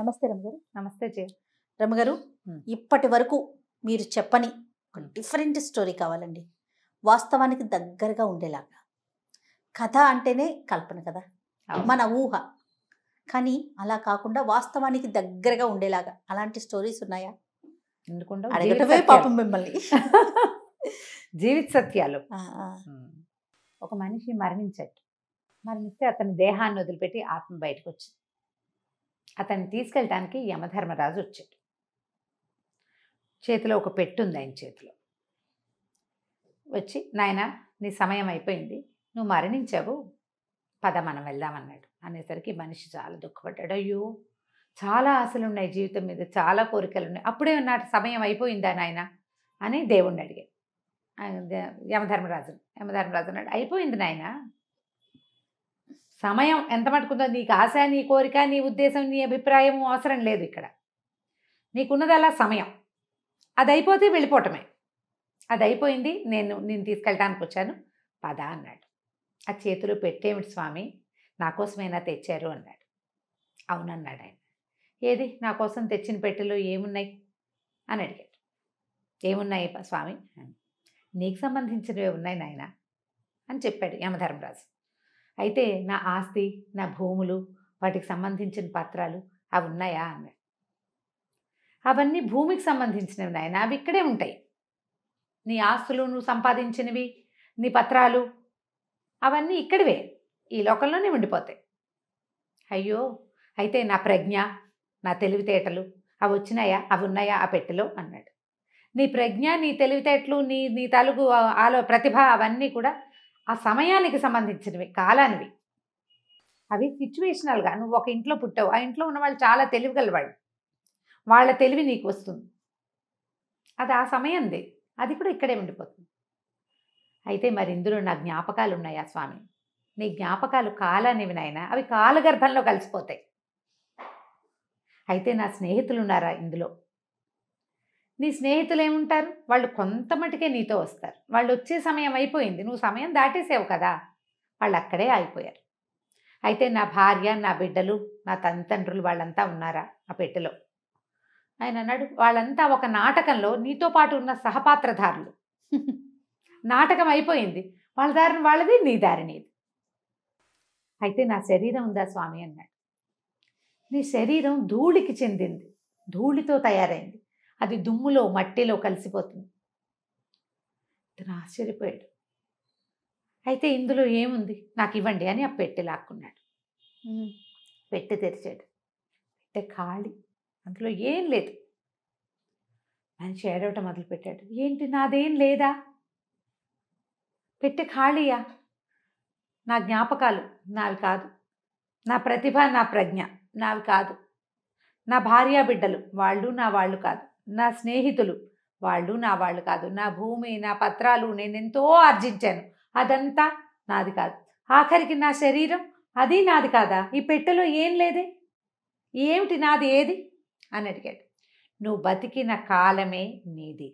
నమస్తే రమగారు నమస్తే జయ రమగారు ఇప్పటి వరకు మీరు చెప్పని ఒక డిఫరెంట్ స్టోరీ కావాలండి వాస్తవానికి దగ్గరగా ఉండేలాగా కథ అంటేనే కల్పన కదా మన ఊహ కానీ అలా కాకుండా వాస్తవానికి దగ్గరగా ఉండేలాగా అలాంటి స్టోరీస్ ఉన్నాయా అడగటమే పాపం మిమ్మల్ని జీవిత సత్యాలు ఒక మనిషి మరణించట్టు మరణిస్తే అతని దేహాన్ని వదిలిపెట్టి ఆత్మ బయటకు వచ్చింది అతన్ని తీసుకెళ్ళటానికి యమధర్మరాజు వచ్చాడు చేతిలో ఒక పెట్టు ఉంది ఆయన చేతిలో వచ్చి నాయన నీ సమయం అయిపోయింది నువ్వు మరణించావు పద మనం వెళ్దామన్నాడు అనేసరికి మనిషి చాలా దుఃఖపడ్డాడు అయ్యో చాలా ఆశలు ఉన్నాయి జీవితం మీద చాలా కోరికలు ఉన్నాయి అప్పుడే నా సమయం అయిపోయిందా నాయన అని దేవుణ్ణి అడిగాడు యమధర్మరాజు యమధర్మరాజు అన్నాడు అయిపోయింది నాయన సమయం ఎంత మటుకుందో నీకు ఆశ నీ కోరిక నీ ఉద్దేశం నీ అభిప్రాయం అవసరం లేదు ఇక్కడ నీకున్నది అలా సమయం అది అయిపోతే వెళ్ళిపోవటమే అది అయిపోయింది నేను నేను తీసుకెళ్ళడానికి వచ్చాను పద అన్నాడు ఆ చేతులు పెట్టేమిటి స్వామి నా కోసమైనా తెచ్చారు అన్నాడు అవునన్నాడు ఆయన ఏది నా కోసం తెచ్చిన పెట్టెలు ఏమున్నాయి అని అడిగాడు ఏమున్నాయి స్వామి నీకు సంబంధించినవి ఉన్నాయి నాయన అని చెప్పాడు యమధర్మరాజు అయితే నా ఆస్తి నా భూములు వాటికి సంబంధించిన పత్రాలు అవి ఉన్నాయా అన్నాడు అవన్నీ భూమికి సంబంధించినవి నాయన అవి ఇక్కడే ఉంటాయి నీ ఆస్తులు నువ్వు సంపాదించినవి నీ పత్రాలు అవన్నీ ఇక్కడివే ఈ లోకంలోనే ఉండిపోతాయి అయ్యో అయితే నా ప్రజ్ఞ నా తెలివితేటలు అవి వచ్చినాయా అవి ఉన్నాయా ఆ పెట్టెలో అన్నాడు నీ ప్రజ్ఞ నీ తెలివితేటలు నీ నీ తలుగు ఆలో ప్రతిభ అవన్నీ కూడా ఆ సమయానికి సంబంధించినవి కాలానివి అవి సిచ్యువేషనల్గా నువ్వు ఒక ఇంట్లో పుట్టావు ఆ ఇంట్లో ఉన్న వాళ్ళు చాలా తెలివిగలవాళ్ళు వాళ్ళ తెలివి నీకు వస్తుంది అది ఆ సమయంది అది కూడా ఇక్కడే ఉండిపోతుంది అయితే మరి ఇందులో నా జ్ఞాపకాలు ఉన్నాయా స్వామి నీ జ్ఞాపకాలు కాలానివి నాయన అవి కాలగర్భంలో కలిసిపోతాయి అయితే నా స్నేహితులు ఉన్నారా ఇందులో నీ స్నేహితులు ఏముంటారు వాళ్ళు కొంత మటుకే నీతో వస్తారు వాళ్ళు వచ్చే సమయం అయిపోయింది నువ్వు సమయం దాటేసావు కదా వాళ్ళు అక్కడే ఆగిపోయారు అయితే నా భార్య నా బిడ్డలు నా తల్లిదండ్రులు వాళ్ళంతా ఉన్నారా ఆ పెట్టెలో ఆయన అన్నాడు వాళ్ళంతా ఒక నాటకంలో నీతో పాటు ఉన్న సహపాత్రధారులు నాటకం అయిపోయింది వాళ్ళ దారిని వాళ్ళది నీ దారిని అయితే నా శరీరం ఉందా స్వామి అన్నాడు నీ శరీరం ధూళికి చెందింది ధూళితో తయారైంది అది దుమ్ములో మట్టిలో కలిసిపోతుంది ఇతను ఆశ్చర్యపోయాడు అయితే ఇందులో ఏముంది నాకు ఇవ్వండి అని ఆ పెట్టె లాక్కున్నాడు పెట్టె తెరిచాడు పెట్టె ఖాళీ అందులో ఏం లేదు మనిషి ఏడవటం మొదలుపెట్టాడు ఏంటి నాదేం లేదా పెట్టె ఖాళీయా నా జ్ఞాపకాలు నావి కాదు నా ప్రతిభ నా ప్రజ్ఞ నావి కాదు నా భార్యా బిడ్డలు వాళ్ళు నా వాళ్ళు కాదు నా స్నేహితులు వాళ్ళు నా వాళ్ళు కాదు నా భూమి నా పత్రాలు నేనెంతో ఆర్జించాను అదంతా నాది కాదు ఆఖరికి నా శరీరం అది నాది కాదా ఈ పెట్టెలో ఏం లేదే ఏమిటి నాది ఏది అని అడిగాడు నువ్వు బతికిన కాలమే నీది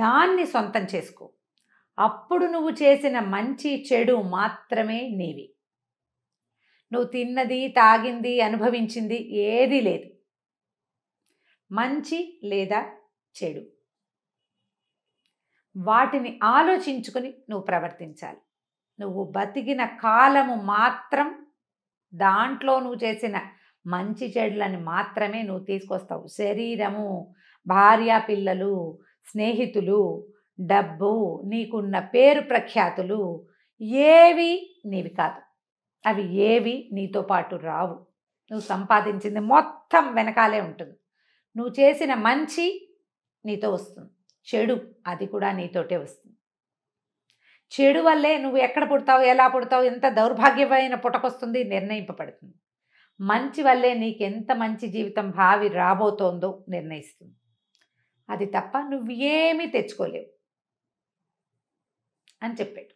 దాన్ని సొంతం చేసుకో అప్పుడు నువ్వు చేసిన మంచి చెడు మాత్రమే నీవి నువ్వు తిన్నది తాగింది అనుభవించింది ఏదీ లేదు మంచి లేదా చెడు వాటిని ఆలోచించుకుని నువ్వు ప్రవర్తించాలి నువ్వు బతికిన కాలము మాత్రం దాంట్లో నువ్వు చేసిన మంచి చెడులని మాత్రమే నువ్వు తీసుకొస్తావు శరీరము భార్య పిల్లలు స్నేహితులు డబ్బు నీకున్న పేరు ప్రఖ్యాతులు ఏవి నీవి కాదు అవి ఏవి నీతో పాటు రావు నువ్వు సంపాదించింది మొత్తం వెనకాలే ఉంటుంది నువ్వు చేసిన మంచి నీతో వస్తుంది చెడు అది కూడా నీతోటే వస్తుంది చెడు వల్లే నువ్వు ఎక్కడ పుడతావు ఎలా పుడతావు ఎంత దౌర్భాగ్యమైన పుటకొస్తుంది నిర్ణయింపబడుతుంది మంచి వల్లే నీకు ఎంత మంచి జీవితం భావి రాబోతోందో నిర్ణయిస్తుంది అది తప్ప నువ్వు ఏమీ తెచ్చుకోలేవు అని చెప్పాడు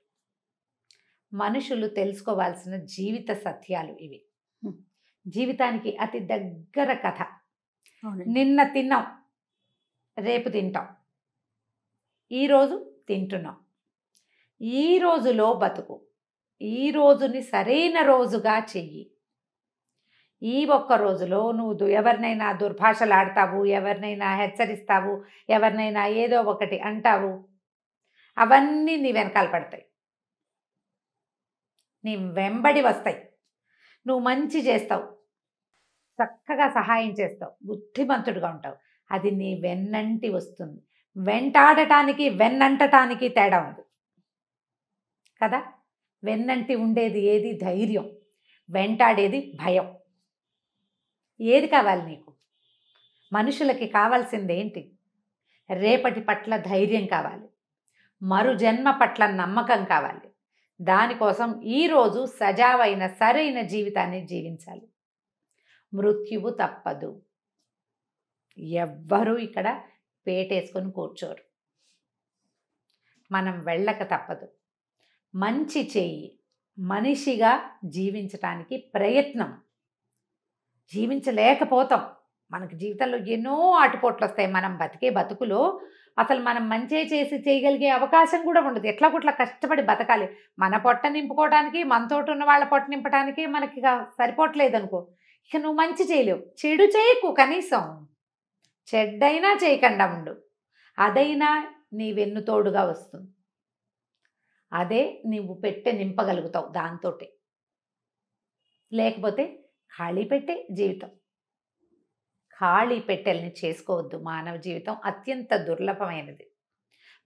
మనుషులు తెలుసుకోవాల్సిన జీవిత సత్యాలు ఇవి జీవితానికి అతి దగ్గర కథ నిన్న తిన్నాం రేపు తింటాం ఈరోజు తింటున్నాం ఈ రోజులో బతుకు ఈ రోజుని సరైన రోజుగా చెయ్యి ఈ ఒక్క రోజులో నువ్వు ఎవరినైనా దుర్భాషలాడతావు ఎవరినైనా హెచ్చరిస్తావు ఎవరినైనా ఏదో ఒకటి అంటావు అవన్నీ నీ వెనకాల పడతాయి నీ వెంబడి వస్తాయి నువ్వు మంచి చేస్తావు చక్కగా సహాయం చేస్తావు బుద్ధిమంతుడుగా ఉంటావు అది నీ వెన్నంటి వస్తుంది వెంటాడటానికి వెన్నంటటానికి తేడా ఉంది కదా వెన్నంటి ఉండేది ఏది ధైర్యం వెంటాడేది భయం ఏది కావాలి నీకు మనుషులకి కావాల్సింది ఏంటి రేపటి పట్ల ధైర్యం కావాలి మరు జన్మ పట్ల నమ్మకం కావాలి దానికోసం ఈరోజు సజావైన సరైన జీవితాన్ని జీవించాలి మృత్యువు తప్పదు ఎవ్వరూ ఇక్కడ పేటేసుకొని కూర్చోరు మనం వెళ్ళక తప్పదు మంచి చేయి మనిషిగా జీవించటానికి ప్రయత్నం జీవించలేకపోతాం మనకు జీవితంలో ఎన్నో ఆటుపోట్లు వస్తాయి మనం బతికే బతుకులు అసలు మనం మంచి చేసి చేయగలిగే అవకాశం కూడా ఉండదు ఎట్లా కుట్లా కష్టపడి బతకాలి మన పొట్ట నింపుకోవడానికి మనతోటి ఉన్న వాళ్ళ పొట్ట నింపడానికి మనకి సరిపోవట్లేదు అనుకో ఇక నువ్వు మంచి చేయలేవు చెడు చేయకు కనీసం చెడ్డైనా చేయకుండా ఉండు అదైనా నీ వెన్ను తోడుగా వస్తుంది అదే నువ్వు పెట్టె నింపగలుగుతావు దాంతో లేకపోతే ఖాళీ పెట్టే జీవితం ఖాళీ పెట్టెల్ని చేసుకోవద్దు మానవ జీవితం అత్యంత దుర్లభమైనది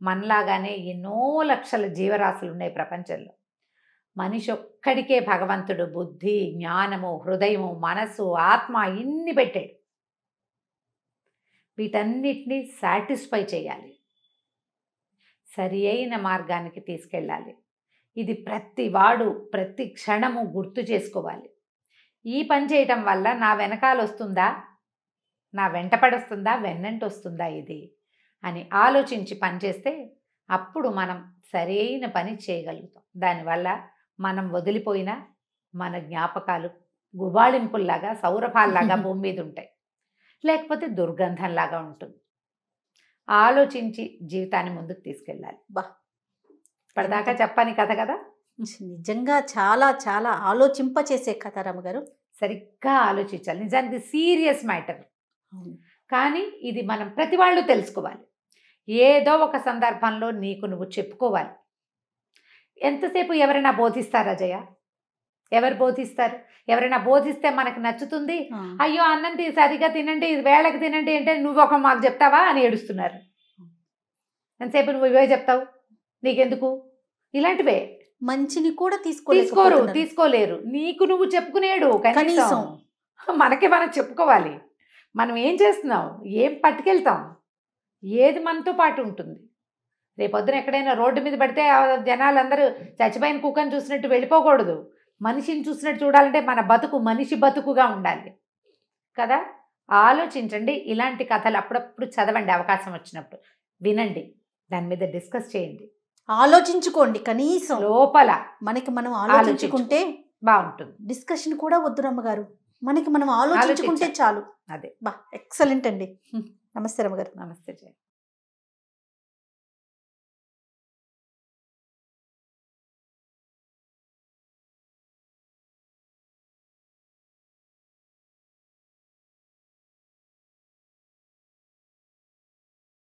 మనలాగానే ఎన్నో లక్షల జీవరాశులు ఉన్నాయి ప్రపంచంలో మనిషి ఒక్కడికే భగవంతుడు బుద్ధి జ్ఞానము హృదయము మనస్సు ఆత్మ ఇన్ని పెట్టాడు వీటన్నిటినీ సాటిస్ఫై చేయాలి సరి అయిన మార్గానికి తీసుకెళ్ళాలి ఇది ప్రతి వాడు ప్రతి క్షణము గుర్తు చేసుకోవాలి ఈ పని చేయటం వల్ల నా వెనకాల వస్తుందా నా వెంట పడొస్తుందా వెన్నంటి వస్తుందా ఇది అని ఆలోచించి పనిచేస్తే అప్పుడు మనం సరైన పని చేయగలుగుతాం దానివల్ల మనం వదిలిపోయిన మన జ్ఞాపకాలు గుబాళింపుల్లాగా సౌరభాల్లాగా భూమి మీద ఉంటాయి లేకపోతే దుర్గంధంలాగా ఉంటుంది ఆలోచించి జీవితాన్ని ముందుకు తీసుకెళ్ళాలి బా ఇప్పటిదాకా చెప్పని కథ కదా నిజంగా చాలా చాలా ఆలోచింప చేసే కథ రామగారు సరిగ్గా ఆలోచించాలి నిజానికి సీరియస్ మ్యాటర్ కానీ ఇది మనం ప్రతి వాళ్ళు తెలుసుకోవాలి ఏదో ఒక సందర్భంలో నీకు నువ్వు చెప్పుకోవాలి ఎంతసేపు ఎవరైనా బోధిస్తారా జయ ఎవరు బోధిస్తారు ఎవరైనా బోధిస్తే మనకు నచ్చుతుంది అయ్యో అన్నం సరిగా తినండి వేళకి తినండి అంటే నువ్వు ఒక మాకు చెప్తావా అని ఏడుస్తున్నారు ఎంతసేపు నువ్వు ఇవే చెప్తావు నీకెందుకు ఇలాంటివే మంచిని కూడా తీసుకో తీసుకోరు తీసుకోలేరు నీకు నువ్వు చెప్పుకునేడు కనీసం మనకే మనం చెప్పుకోవాలి మనం ఏం చేస్తున్నావు ఏం పట్టుకెళ్తాం ఏది మనతో పాటు ఉంటుంది రేపొద్దున ఎక్కడైనా రోడ్డు మీద పడితే జనాలందరూ చచ్చిపోయిన కుక్కని చూసినట్టు వెళ్ళిపోకూడదు మనిషిని చూసినట్టు చూడాలంటే మన బతుకు మనిషి బతుకుగా ఉండాలి కదా ఆలోచించండి ఇలాంటి కథలు అప్పుడప్పుడు చదవండి అవకాశం వచ్చినప్పుడు వినండి దాని మీద డిస్కస్ చేయండి ఆలోచించుకోండి కనీసం లోపల మనకి మనం ఆలోచించుకుంటే బాగుంటుంది డిస్కషన్ కూడా వద్దురమ్మ గారు మనకి మనం ఆలోచించుకుంటే చాలు అదే బా ఎక్సలెంట్ అండి నమస్తే రమ్మగారు నమస్తే జయ